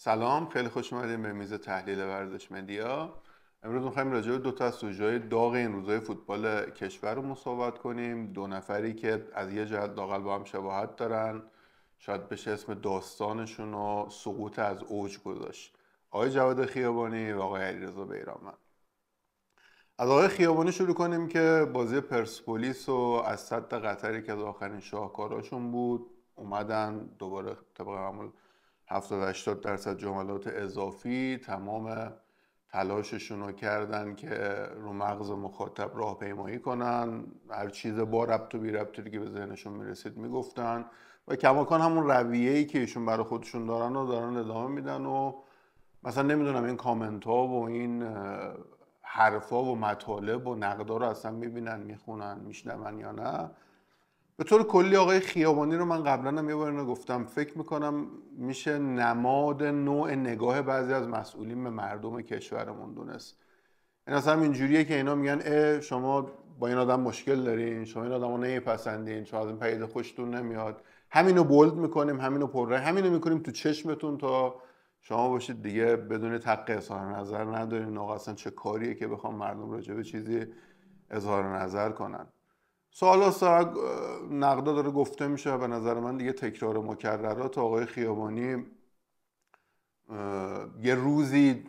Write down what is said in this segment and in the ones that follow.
سلام خیلی خوش اومدیم به میز تحلیل ورزش مدیا امروز میخوایم راجع به دو تا از سوژه داغ این روزهای فوتبال کشور رو مصاحبت کنیم دو نفری که از یه جهت داغل با هم شباهت دارن شاید بشه اسم داستانشون رو سقوط از اوج گذاشت آقای جواد خیابانی و آقای علیرضا بیرانوند از آقای خیابانی شروع کنیم که بازی پرسپولیس و از صد قطری که از آخرین شاهکاراشون بود اومدن دوباره طبق معمول 70 80 درصد جملات اضافی تمام تلاششون رو کردن که رو مغز مخاطب راهپیمایی کنن هر چیز با ربط و بی ربطی که به ذهنشون میرسید میگفتن و کماکان همون رویه ای که ایشون برای خودشون دارن و دارن ادامه میدن و مثلا نمیدونم این کامنت ها و این حرفا و مطالب و نقدا رو اصلا میبینن میخونن میشنون یا نه به طور کلی آقای خیابانی رو من قبلا هم یه بار گفتم فکر میکنم میشه نماد نوع نگاه بعضی از مسئولین به مردم کشورمون دونست این اصلا اینجوریه که اینا میگن اه شما با این آدم مشکل دارین شما این رو نیپسندین از این پیده خوشتون نمیاد همینو بولد میکنیم همینو پرره همینو میکنیم تو چشمتون تا شما باشید دیگه بدون حق اظهار نظر ندارین آقا چه کاریه که بخوام مردم راجع به چیزی اظهار نظر کنن سوال ساعت نقدا داره گفته میشه و به نظر من دیگه تکرار مکررات آقای خیابانی یه روزی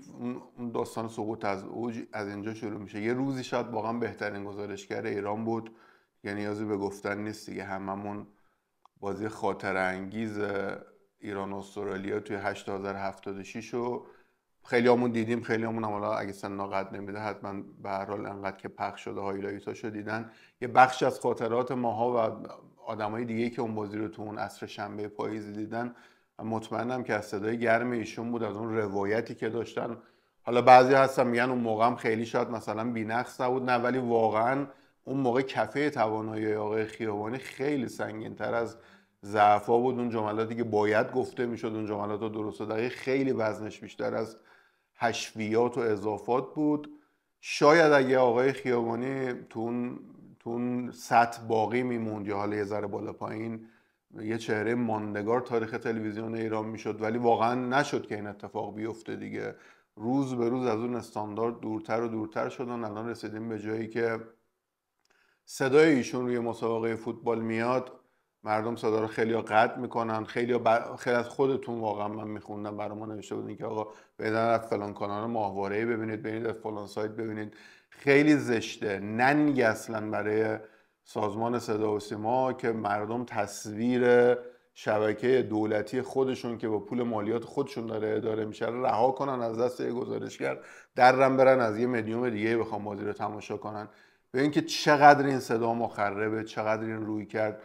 داستان سقوط از اوج از اینجا شروع میشه یه روزی شاید واقعا بهترین گزارشگر ایران بود یه نیازی به گفتن نیست دیگه هممون بازی خاطر انگیز ایران استرالیا توی 8 رو خیلیامون دیدیم خیلیامون هم حالا اگه سن ناقد نمیده حتما به هر حال انقدر که پخش شده ها دیدن یه بخش از خاطرات ماها و آدمای دیگه که اون بازی رو تو اون عصر شنبه پاییز دیدن مطمئنم که از صدای گرم ایشون بود از اون روایتی که داشتن حالا بعضی هستن میگن اون موقع هم خیلی شاید مثلا بینقص نبود نه ولی واقعا اون موقع کفه توانایی آقای خیابانی خیلی سنگینتر از ضعفا بود اون جملاتی که باید گفته میشد اون جملات درست و دقیق خیلی وزنش بیشتر از حشویات و اضافات بود شاید اگه آقای خیابانی تو اون, تو سطح باقی میموند یا حالا یه ذره بالا پایین یه چهره ماندگار تاریخ تلویزیون ایران میشد ولی واقعا نشد که این اتفاق بیفته دیگه روز به روز از اون استاندارد دورتر و دورتر شدن الان رسیدیم به جایی که صدای ایشون روی مسابقه فوتبال میاد مردم صدا رو خیلی ها قطع میکنن خیلی, خیلی از خودتون واقعا من میخوندم برای ما نوشته بودین که آقا بدن از فلان کانال ماهواره ببینید ببینید از فلان سایت ببینید خیلی زشته ننگ اصلا برای سازمان صدا و سیما که مردم تصویر شبکه دولتی خودشون که با پول مالیات خودشون داره اداره میشه رها کنن از دست یه گزارشگر درم برن از یه مدیوم دیگه بخوام بازی رو تماشا کنن به اینکه چقدر این صدا مخربه چقدر این روی کرد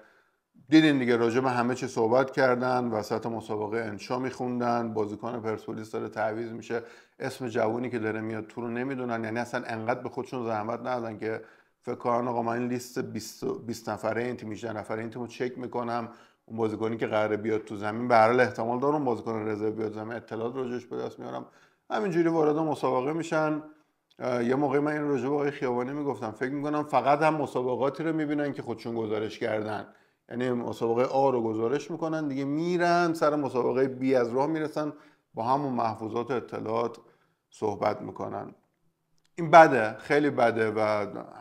دیدین دیگه راجع به همه چی صحبت کردن وسط مسابقه انشا میخوندن بازیکن پرسپولیس داره تعویض میشه اسم جوونی که داره میاد تو رو نمیدونن یعنی اصلا انقدر به خودشون زحمت ندادن که فکر کنن آقا من لیست 20 20 نفره این تیم 18 نفره این تیمو چک میکنم اون بازیکنی که قراره بیاد تو زمین به هر حال احتمال داره اون بازیکن رزرو بیاد زمین اطلاعات راجعش به دست میارم همینجوری وارد مسابقه میشن یه موقع من این راجع به آقای خیابانی میگفتم فکر میکنم فقط هم مسابقاتی رو میبینن که خودشون گزارش کردن یعنی مسابقه آ رو گزارش میکنن دیگه میرن سر مسابقه بی از راه میرسن با همون محفوظات اطلاعات صحبت میکنن این بده خیلی بده و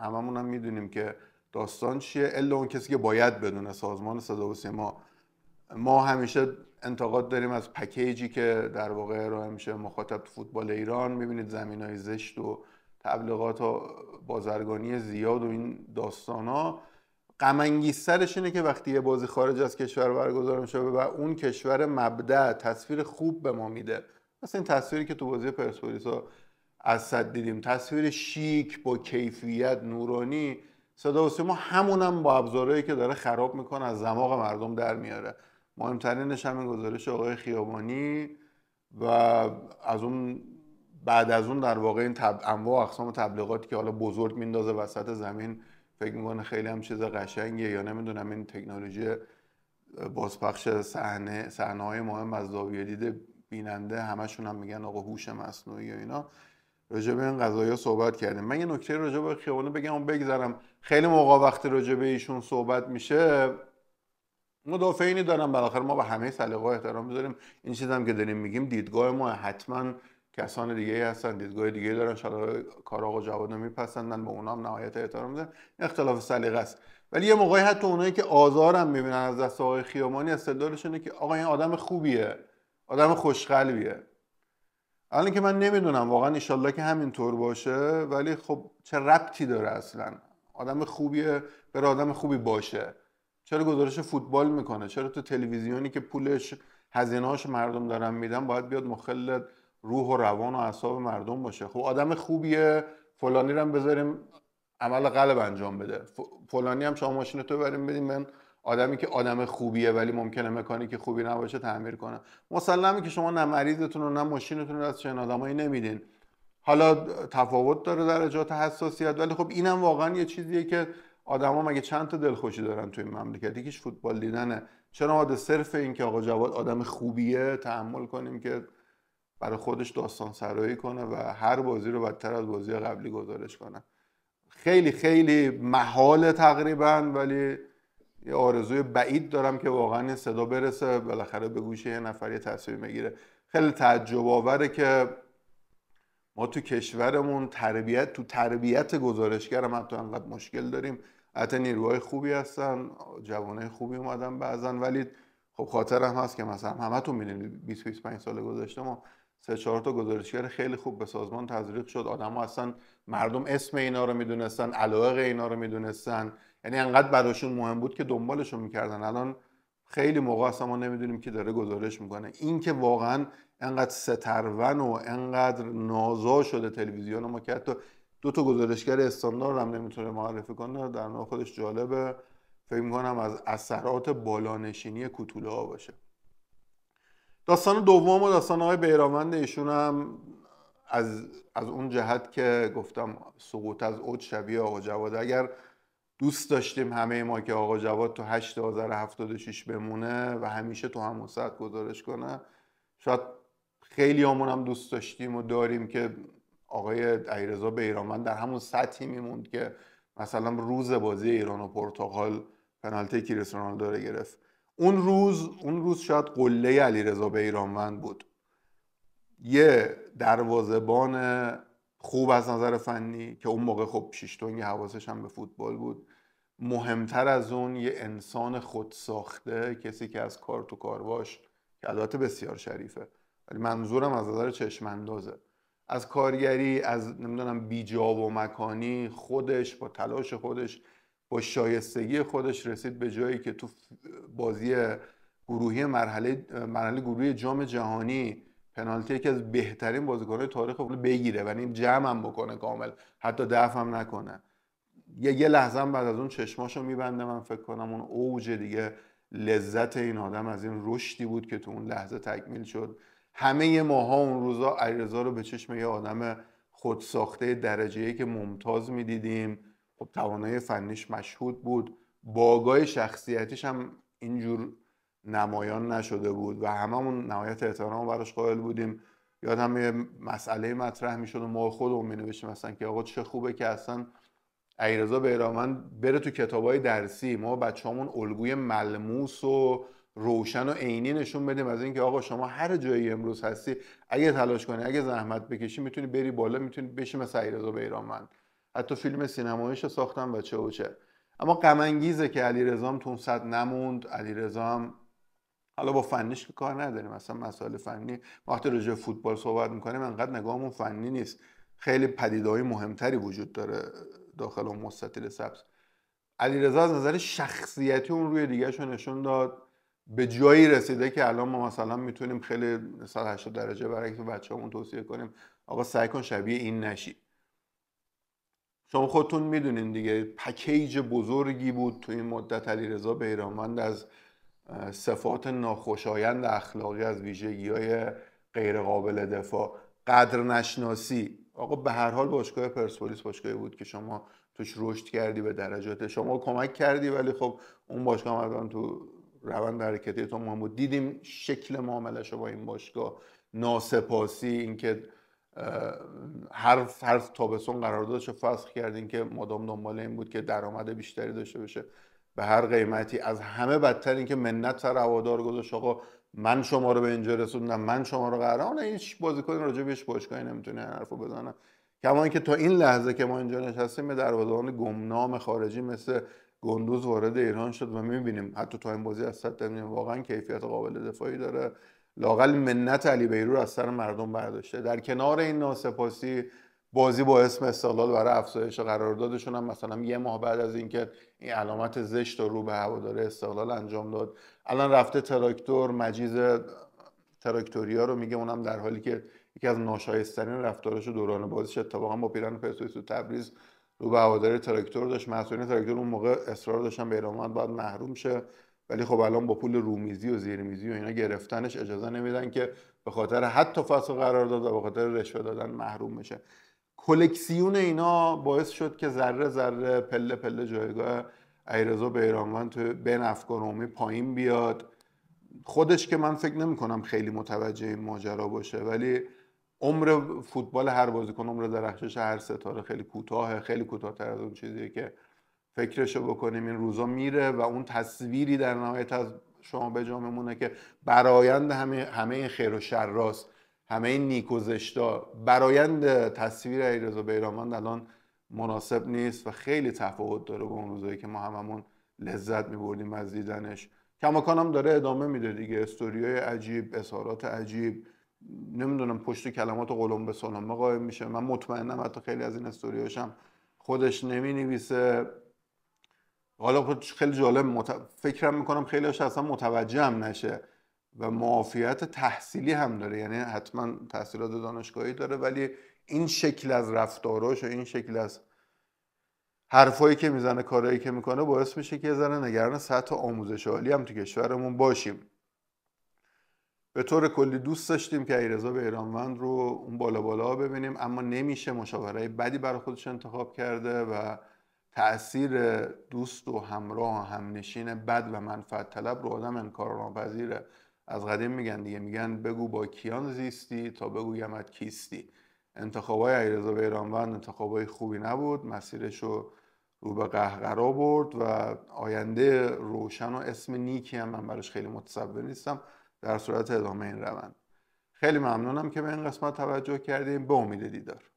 هممون هم میدونیم که داستان چیه الا اون کسی که باید بدونه سازمان صدا و سیما ما همیشه انتقاد داریم از پکیجی که در واقع ارائه میشه مخاطب فوتبال ایران میبینید زمین های زشت و تبلیغات و بازرگانی زیاد و این داستان ها غم اینه که وقتی یه بازی خارج از کشور برگزار میشه و اون کشور مبدع تصویر خوب به ما میده مثل این تصویری که تو بازی پرسپولیس از صد دیدیم تصویر شیک با کیفیت نورانی صدا و سیما همونم با ابزارهایی که داره خراب میکنه از دماغ مردم در میاره مهمترینش همین گزارش آقای خیابانی و از اون بعد از اون در واقع این تب... انواع اقسام تبلیغاتی که حالا بزرگ میندازه وسط زمین فکر میکنه خیلی هم چیز قشنگیه یا نمیدونم این تکنولوژی بازپخش صحنه صحنه های مهم از زاویه دید بیننده همشون هم میگن آقا هوش مصنوعی یا اینا راجع به این ها صحبت کردیم من یه نکته راجع به خیابانه بگم اون بگذرم خیلی موقع وقتی راجع ایشون صحبت میشه مدافعینی دارم بالاخره ما به همه سلیقه احترام میذاریم این چیزام که داریم میگیم دیدگاه ما حتما کسان دیگه هستن دیدگاه دیگه دارن شاید کار آقا جواد رو میپسندن به هم نهایت احترام میدن اختلاف سلیقه است ولی یه موقعی حتی اونایی که آزارم میبینن از دست آقای خیامانی استدلالش اینه که آقا این آدم خوبیه آدم خوشقلبیه الان که من نمیدونم واقعا ایشالله که همینطور باشه ولی خب چه ربطی داره اصلا آدم خوبیه بر آدم خوبی باشه چرا گزارش فوتبال میکنه چرا تو تلویزیونی که پولش هزینه مردم دارن میدن باید بیاد مخل روح و روان و اعصاب مردم باشه خب آدم خوبیه فلانی رو بذاریم عمل قلب انجام بده فلانی هم شما ماشین تو بریم بدیم من آدمی که آدم خوبیه ولی ممکنه مکانی که خوبی نباشه تعمیر کنه مسلمه که شما نه مریضتون و نه ماشینتون رو از چنین آدمایی نمیدین حالا تفاوت داره در درجات حساسیت ولی خب اینم واقعا یه چیزیه که آدم‌ها مگه چند تا دلخوشی دارن توی این مملکت یکیش فوتبال دیدنه چرا ما صرف این که آقا جواد آدم خوبیه تحمل کنیم که برای خودش داستان سرایی کنه و هر بازی رو بدتر از بازی قبلی گزارش کنه خیلی خیلی محاله تقریبا ولی یه آرزوی بعید دارم که واقعا این صدا برسه بالاخره به گوش یه نفری تصمیم میگیره خیلی تعجب آوره که ما تو کشورمون تربیت تو تربیت گزارشگر هم حتی انقدر مشکل داریم حتی نیروهای خوبی هستن جوانه خوبی اومدن بعضن ولی خب خاطرم هست که مثلا تو میدونید 20 25 سال گذشته ما سه چهار تا گزارشگر خیلی خوب به سازمان تزریق شد آدم اصلا مردم اسم اینا رو میدونستن علاقه اینا رو میدونستن یعنی انقدر براشون مهم بود که دنبالشون میکردن الان خیلی موقع اصلا ما نمیدونیم که داره گزارش میکنه این که واقعا انقدر سترون و انقدر نازا شده تلویزیون ما که حتی دو تا گزارشگر استاندارد هم نمیتونه معرفی کنه در نوع خودش جالبه فکر میکنم از اثرات بالانشینی کوتوله ها باشه داستان دوم و داستان آقای بیرامند ایشون هم از, از اون جهت که گفتم سقوط از اوج شبیه آقا جواد اگر دوست داشتیم همه ما که آقا جواد تو 8 آذر 76 بمونه و همیشه تو همون ساعت گزارش کنه شاید خیلی همون هم دوست داشتیم و داریم که آقای ایرزا بیرامند در همون سطحی میموند که مثلا روز بازی ایران و پرتغال پنالتی کریستیانو رونالدو رو گرفت اون روز اون روز شاید قله به ایرانوند بود یه دروازبان خوب از نظر فنی که اون موقع خب شیشتونگ حواسش هم به فوتبال بود مهمتر از اون یه انسان خودساخته کسی که از کار تو کار که البته بسیار شریفه ولی منظورم از نظر چشمندازه از کارگری از نمیدونم بیجا و مکانی خودش با تلاش خودش با شایستگی خودش رسید به جایی که تو بازی گروهی مرحله مرحله گروهی جام جهانی پنالتی یکی از بهترین بازیکنان تاریخ رو بگیره و یعنی این جمع هم بکنه کامل حتی دفع هم نکنه یه یه لحظه هم بعد از اون چشماشو میبنده من فکر کنم اون اوج دیگه لذت این آدم از این رشدی بود که تو اون لحظه تکمیل شد همه ماها اون روزا علیرضا رو به چشم یه آدم خودساخته درجه که ممتاز میدیدیم خب توانای فنیش مشهود بود باگای شخصیتیش هم اینجور نمایان نشده بود و هممون نهایت احترام براش قائل بودیم یادم یه مسئله مطرح میشد و ما خودمون مینوشتیم مثلا که آقا چه خوبه که اصلا ایرزا بیرامن بره تو های درسی ما همون الگوی ملموس و روشن و عینی نشون بدیم از اینکه آقا شما هر جایی امروز هستی اگه تلاش کنی اگه زحمت بکشی میتونی بری بالا میتونی بشی مثل ایرزا بیرامن حتی فیلم سینماییش ساختم و چه و چه اما غم انگیزه که علی رزام تو صد نموند علی رزام حالا با فنیش که کار نداریم مثلا مسائل فنی وقتی راجع فوتبال صحبت میکنیم انقدر نگاهمون فنی نیست خیلی پدیدهای مهمتری وجود داره داخل اون مستطیل سبز علیرضا از نظر شخصیتی اون روی دیگه نشون داد به جایی رسیده که الان ما مثلا میتونیم خیلی 180 درجه برعکس بچه‌مون توصیه کنیم آقا سعی کن شبیه این نشی شما خودتون میدونین دیگه پکیج بزرگی بود تو این مدت رضا بیرانوند از صفات ناخوشایند اخلاقی از ویژگی های غیر قابل دفاع قدر نشناسی آقا به هر حال باشگاه پرسپولیس باشگاهی بود که شما توش رشد کردی به درجات شما کمک کردی ولی خب اون باشگاه تو روند حرکتی تو دیدیم شکل معاملش با این باشگاه ناسپاسی اینکه هر فرض تابستون قراردادش رو فسخ کردین که مدام دنبال این بود که درآمد بیشتری داشته باشه به هر قیمتی از همه بدتر اینکه منت سر هوادار گذاشت آقا من شما رو به اینجا رسوندم من شما رو قرار هیچ بازیکن راجع بهش باشگاهی نمیتونه حرفو بزنه کما اینکه تا این لحظه که ما اینجا نشستیم به دروازه‌بان گمنام خارجی مثل گندوز وارد ایران شد و میبینیم حتی تا این بازی از واقعا کیفیت قابل دفاعی داره لاقل منت علی بیرور از سر مردم برداشته در کنار این ناسپاسی بازی با اسم استقلال برای افزایش قراردادشون هم مثلا یه ماه بعد از اینکه این علامت زشت رو به هواداره استقلال انجام داد الان رفته تراکتور مجیز تراکتوریا رو میگه اونم در حالی که یکی از ناشایسترین رفتارش دوران بازیش اتفاقا با پیرن پرسپولیس و تبریز رو به هواداره تراکتور داشت مسئولین تراکتور اون موقع اصرار داشتن به باید محروم شه ولی خب الان با پول رومیزی و زیرمیزی و اینا گرفتنش اجازه نمیدن که به خاطر حتی فصل قرار داد و به خاطر رشوه دادن محروم بشه کلکسیون اینا باعث شد که ذره ذره پله پله جایگاه ایرزا بیرانوند تو بین افکار پایین بیاد خودش که من فکر نمی کنم خیلی متوجه این ماجرا باشه ولی عمر فوتبال هر بازیکن عمر درخشش هر ستاره خیلی کوتاهه خیلی کوتاهتر از اون چیزیه که فکرشو بکنیم این روزا میره و اون تصویری در نهایت از شما به جامعه که برایند همه, همه این خیر و شر راست همه این نیک و زشتا برایند تصویر ایرزا بیرامان الان مناسب نیست و خیلی تفاوت داره با اون روزایی که ما هممون لذت میبردیم از دیدنش کماکان هم داره ادامه میده دیگه استوریای عجیب اظهارات عجیب نمیدونم پشت کلمات قلم به سلامه قایم میشه من مطمئنم حتی خیلی از این هم خودش نمی حالا خب خیلی جالب مت... فکرم میکنم خیلی هاش اصلا متوجه هم نشه و معافیت تحصیلی هم داره یعنی حتما تحصیلات دانشگاهی داره ولی این شکل از رفتاراش و این شکل از حرفایی که میزنه کارایی که میکنه باعث میشه که زن نگران سطح آموزش عالی هم تو کشورمون باشیم به طور کلی دوست داشتیم که ایرزا به ایرانوند رو اون بالا بالا ببینیم اما نمیشه مشاوره بدی برای خودش انتخاب کرده و تاثیر دوست و همراه و همنشین بد و منفعت طلب رو آدم انکار ناپذیره از قدیم میگن دیگه میگن بگو با کیان زیستی تا بگو یمت کیستی انتخابای ایرزا بیرانوند انتخابای خوبی نبود مسیرش رو رو به قهقرا برد و آینده روشن و اسم نیکی هم من براش خیلی متصور نیستم در صورت ادامه این روند خیلی ممنونم که به این قسمت توجه کردیم به امید دیدار